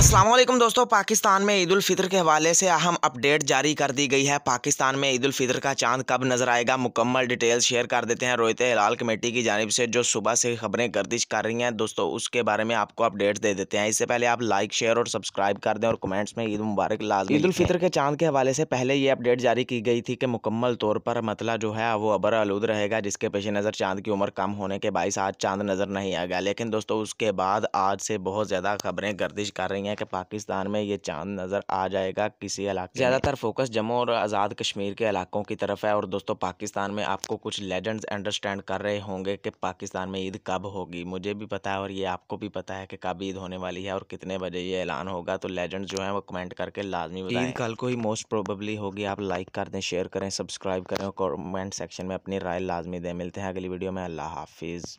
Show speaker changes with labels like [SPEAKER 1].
[SPEAKER 1] असलम दोस्तों पाकिस्तान में ईद फितर के हवाले से अहम अपडेट जारी कर दी गई है पाकिस्तान में ईद फितर का चांद कब नजर आएगा मुकम्मल डिटेल्स शेयर कर देते हैं रोहित हिलाल कमेटी की जानब से जो सुबह से खबरें गर्दिश कर रही हैं दोस्तों उसके बारे में आपको अपडेट्स दे देते हैं इससे पहले आप लाइक शेयर और सब्सक्राइब कर दें और कमेंट्स में ईद मुबारक लाल ईद फितर के चांद के हवाले से पहले ये अपडेट जारी की गई थी कि मुकम्मल तौर पर मतला जो है वो अबर आलूद रहेगा जिसके पेश नज़र चांद की उम्र कम होने के बाईस आज चांद नज़र नहीं आएगा लेकिन दोस्तों उसके बाद आज से बहुत ज़्यादा खबरें गर्दिश कर रही हैं है कि पाकिस्तान में ये चांद नज़र आ जाएगा किसी इलाके ज़्यादातर फोकस जम्मू और आज़ाद कश्मीर के इलाकों की तरफ है और दोस्तों पाकिस्तान में आपको कुछ लेजेंड्स अंडरस्टैंड कर रहे होंगे कि पाकिस्तान में ईद कब होगी मुझे भी पता है और ये आपको भी पता है कि कब ईद होने वाली है और कितने बजे ये ऐलान होगा तो लेजेंड जो है वो कमेंट करके लाजमी ईद कल को ही मोस्ट प्रोबेबली होगी आप लाइक कर दें शेयर करें सब्सक्राइब करें और कमेंट सेक्शन में अपनी राय लाजमी दें मिलते हैं अगली वीडियो में अल्लाह हाफिज़